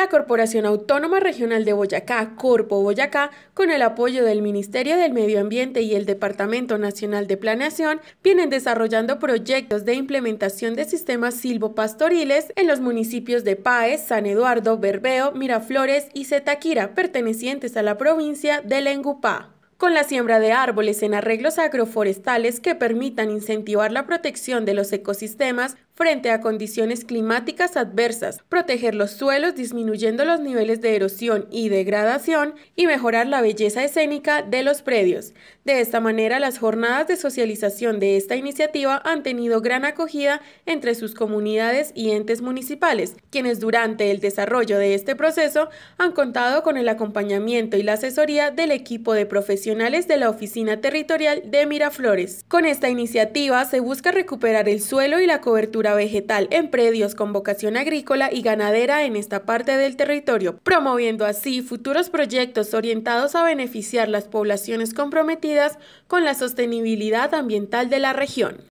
la Corporación Autónoma Regional de Boyacá, Corpo Boyacá, con el apoyo del Ministerio del Medio Ambiente y el Departamento Nacional de Planeación, vienen desarrollando proyectos de implementación de sistemas silvopastoriles en los municipios de Páez, San Eduardo, Berbeo, Miraflores y Zetaquira, pertenecientes a la provincia de Lengupá con la siembra de árboles en arreglos agroforestales que permitan incentivar la protección de los ecosistemas frente a condiciones climáticas adversas, proteger los suelos disminuyendo los niveles de erosión y degradación y mejorar la belleza escénica de los predios. De esta manera, las jornadas de socialización de esta iniciativa han tenido gran acogida entre sus comunidades y entes municipales, quienes durante el desarrollo de este proceso han contado con el acompañamiento y la asesoría del equipo de profesionales de la Oficina Territorial de Miraflores. Con esta iniciativa se busca recuperar el suelo y la cobertura vegetal en predios con vocación agrícola y ganadera en esta parte del territorio, promoviendo así futuros proyectos orientados a beneficiar las poblaciones comprometidas con la sostenibilidad ambiental de la región.